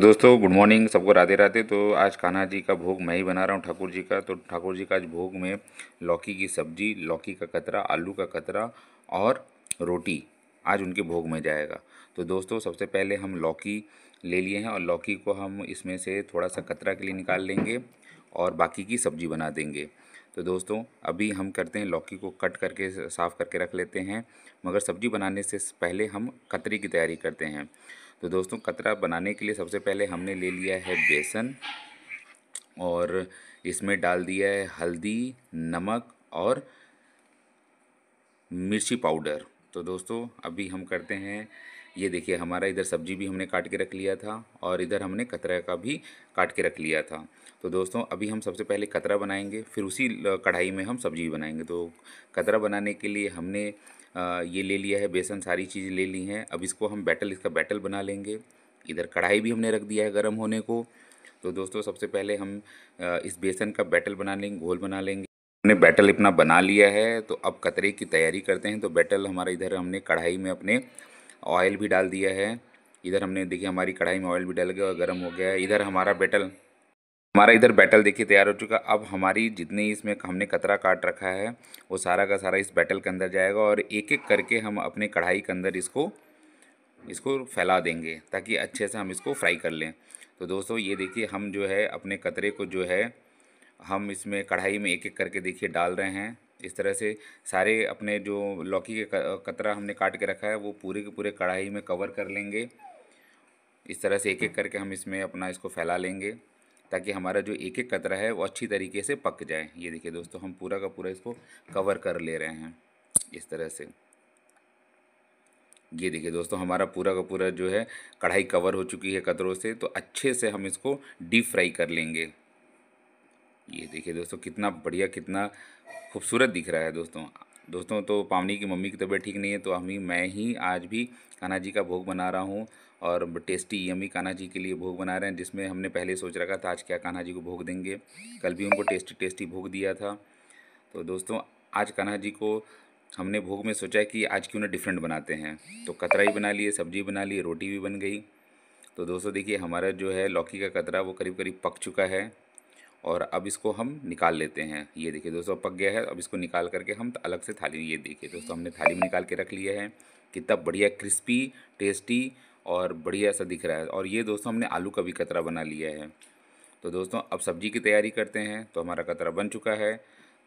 दोस्तों good morning सबको राधे राधे तो आज कान्हा जी का भोग मैं ही बना रहा हूँ ठाकुर जी का तो ठाकुर जी का आज भोग में लौकी की सब्जी लौकी का कतरा आलू का कतरा और रोटी आज उनके भोग में जाएगा तो दोस्तों सबसे पहले हम लौकी ले लिए हैं और लौकी को हम इसमें से थोड़ा सा कतरा के लिए निकाल लेंगे और बाकी की सब्जी बना देंगे तो दोस्तों अभी हम करते हैं लौकी को कट करके साफ़ करके रख लेते हैं मगर सब्जी बनाने से पहले हम कतरी की तैयारी करते हैं तो दोस्तों कतरा बनाने के लिए सबसे पहले हमने ले लिया है बेसन और इसमें डाल दिया है हल्दी नमक और मिर्ची पाउडर तो दोस्तों अभी हम करते हैं ये देखिए हमारा इधर सब्जी भी हमने काट के रख लिया था और इधर हमने कतरा का भी काट के रख लिया था तो दोस्तों अभी हम सबसे पहले कतरा बनाएंगे फिर उसी कढ़ाई में हम सब्जी बनाएंगे तो कतरा बनाने के लिए हमने ये ले लिया है बेसन सारी चीज़ ले ली हैं अब इसको हम बैटल इसका बैटल बना लेंगे इधर कढ़ाई भी हमने रख दिया है गर्म होने को तो दोस्तों सबसे पहले हम इस बेसन का बैटल बना लेंगे घोल बना लेंगे हमने बैटल अपना बना लिया है तो अब कतरे की तैयारी करते हैं तो बैटल हमारा इधर हमने कढ़ाई में अपने ऑयल भी डाल दिया है इधर हमने देखिए हमारी कढ़ाई में ऑयल भी डल गया और गर्म हो गया है इधर हमारा बैटल हमारा इधर बैटल देखिए तैयार हो चुका अब हमारी जितनी इसमें हमने कतरा काट रखा है वो सारा का सारा इस बैटल के अंदर जाएगा और एक एक करके हम अपने कढ़ाई के अंदर इसको इसको फैला देंगे ताकि अच्छे से हम इसको फ्राई कर लें तो दोस्तों ये देखिए हम जो है अपने कतरे को जो है हम इसमें कढ़ाई में एक एक करके देखिए डाल रहे हैं इस तरह से सारे अपने जो लौकी के कतरा हमने काट के रखा है वो पूरे के पूरे कढ़ाई में कवर कर लेंगे इस तरह से एक एक करके हम इसमें अपना इसको फैला लेंगे ताकि हमारा जो एक एक कतरा है वो अच्छी तरीके से पक जाए ये देखिए दोस्तों हम पूरा का पूरा इसको कवर कर ले रहे हैं इस तरह से ये देखिए दोस्तों हमारा पूरा का पूरा जो है कढ़ाई कवर हो चुकी है कतरों से तो अच्छे से हम इसको डीप फ्राई कर लेंगे ये देखिए दोस्तों कितना बढ़िया कितना खूबसूरत दिख रहा है दोस्तों दोस्तों तो पावनी की मम्मी की तबीयत ठीक नहीं है तो हम ही मैं ही आज भी कान्हा जी का भोग बना रहा हूँ और टेस्टी यमी कान्हा जी के लिए भोग बना रहे हैं जिसमें हमने पहले सोच रखा था आज क्या कान्हा जी को भोग देंगे कल भी उनको टेस्टी टेस्टी भोग दिया था तो दोस्तों आज कान्हा जी को हमने भोग में सोचा कि आज क्यों ना डिफरेंट बनाते हैं तो कतरा ही बना लिए सब्जी बना लिए रोटी भी बन गई तो दोस्तों देखिए हमारा जो है लौकी का कतरा वो करीब करीब पक चुका है और अब इसको हम निकाल लेते हैं ये देखिए दोस्तों पक गया है अब इसको निकाल करके हम अलग से थाली में ये देखिए दोस्तों हमने थाली में निकाल के रख लिया है कितना बढ़िया क्रिस्पी टेस्टी और बढ़िया सा दिख रहा है और ये दोस्तों हमने आलू का भी कतरा बना लिया है तो दोस्तों अब सब्जी की तैयारी करते हैं तो हमारा कतरा बन चुका है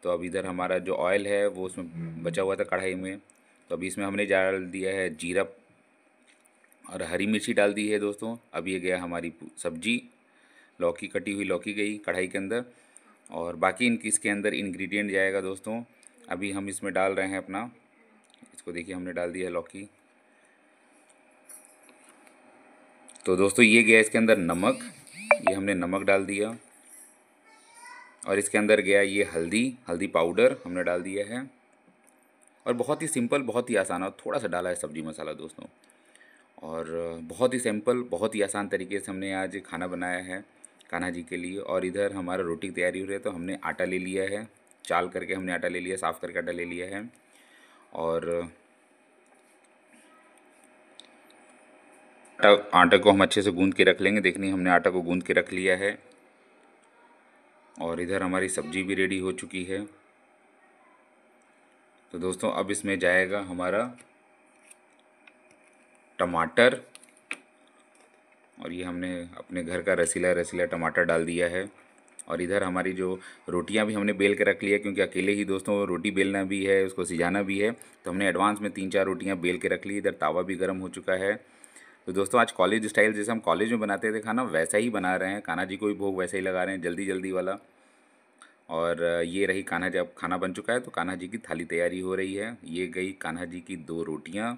तो अब इधर हमारा जो ऑयल है वो उसमें बचा हुआ था कढ़ाई में तो अभी इसमें हमने डाल दिया है जीरा और हरी मिर्ची डाल दी है दोस्तों अब ये गया हमारी सब्जी लौकी कटी हुई लौकी गई कढ़ाई के अंदर और बाकी इनकी इसके अंदर इन्ग्रीडियंट जाएगा दोस्तों अभी हम इसमें डाल रहे हैं अपना इसको देखिए हमने डाल दिया लौकी तो दोस्तों ये गया इसके अंदर नमक ये हमने नमक डाल दिया और इसके अंदर गया ये हल्दी हल्दी पाउडर हमने डाल दिया है और बहुत ही सिंपल बहुत ही आसान और थोड़ा सा डाला है सब्जी मसाला दोस्तों और बहुत ही सिंपल बहुत ही आसान तरीके से हमने आज खाना बनाया है कान्हा जी के लिए और इधर हमारा रोटी की तैयारी हो रही है तो हमने आटा ले लिया है चाल करके हमने आटा ले लिया साफ़ करके आटा ले लिया है और आटा आटा को हम अच्छे से गूंद के रख लेंगे देखनी हमने आटा को गूंद के रख लिया है और इधर हमारी सब्जी भी रेडी हो चुकी है तो दोस्तों अब इसमें जाएगा हमारा टमाटर और ये हमने अपने घर का रसीला रसीला टमाटर डाल दिया है और इधर हमारी जो रोटियां भी हमने बेल के रख लिया क्योंकि अकेले ही दोस्तों रोटी बेलना भी है उसको सिजाना भी है तो हमने एडवांस में तीन चार रोटियां बेल के रख ली इधर तावा भी गर्म हो चुका है तो दोस्तों आज कॉलेज स्टाइल जैसे हम कॉलेज में बनाते थे खाना वैसा ही बना रहे हैं कान्हा जी को भी भोग वैसे ही लगा रहे हैं जल्दी जल्दी वाला और ये रही कान्हा जी अब खाना बन चुका है तो कान्हा जी की थाली तैयारी हो रही है ये गई कान्हा जी की दो रोटियाँ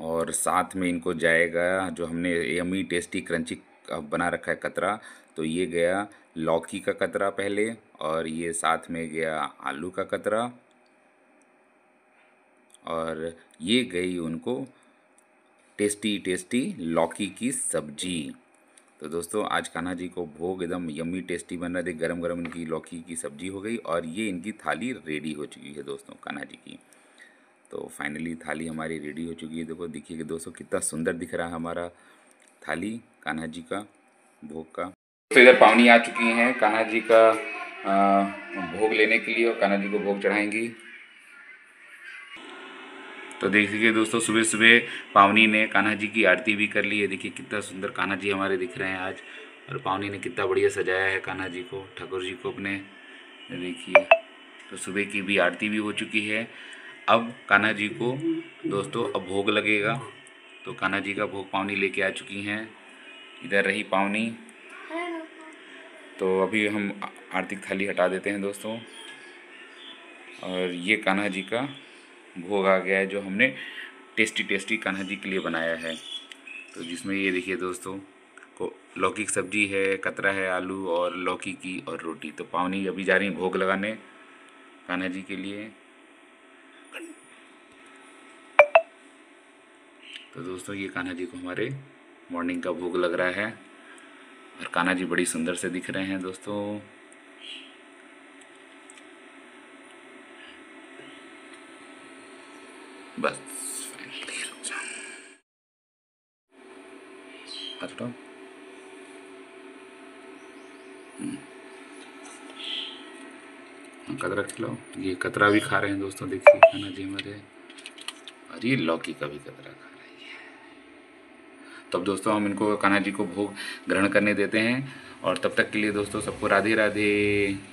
और साथ में इनको जाएगा जो हमने यमी टेस्टी क्रंची बना रखा है कतरा तो ये गया लौकी का कतरा पहले और ये साथ में गया आलू का कतरा और ये गई उनको टेस्टी टेस्टी लौकी की सब्जी तो दोस्तों आज कान्हा जी को भोग एकदम यम्मी टेस्टी बन रहा थे गरम गरम इनकी लौकी की सब्जी हो गई और ये इनकी थाली रेडी हो चुकी है दोस्तों कान्हा जी की तो फाइनली थाली हमारी रेडी हो चुकी है देखो देखिए कि दोस्तों कितना सुंदर दिख रहा है हमारा थाली कान्हा जी का भोग का तो इधर पावनी आ चुकी हैं कान्हा जी का भोग लेने के लिए और कान्हा जी को भोग चढ़ाएंगी तो देखिए दोस्तों सुबह सुबह पावनी ने कान्हा जी की आरती भी कर ली है देखिए कितना सुंदर कान्हा जी हमारे दिख रहे हैं आज और पावनी ने कितना बढ़िया सजाया है कान्हा जी को ठाकुर जी को अपने देखिए तो सुबह की भी आरती भी हो चुकी है अब कान्हा जी को दोस्तों अब भोग लगेगा तो कान्हा जी का भोग पावनी लेके आ चुकी हैं इधर रही पावनी तो अभी हम आर्थिक थाली हटा देते हैं दोस्तों और ये कान्हा जी का भोग आ गया है जो हमने टेस्टी टेस्टी कान्हा जी के लिए बनाया है तो जिसमें ये देखिए दोस्तों को लौकी की सब्जी है कतरा है आलू और लौकी की और रोटी तो पावनी अभी जा रही भोग लगाने कान्हा जी के लिए तो दोस्तों ये कान्हा जी को हमारे मॉर्निंग का भोग लग रहा है और कान्हा जी बड़ी सुंदर से दिख रहे हैं दोस्तों बस हम्म। हाँ, कतरा खिलाओ ये कतरा भी खा रहे हैं दोस्तों देखिए खाना जी हमारे और ये लौकी का भी कतरा खा तब दोस्तों हम इनको कान्हा जी को भोग ग्रहण करने देते हैं और तब तक के लिए दोस्तों सबको राधे राधे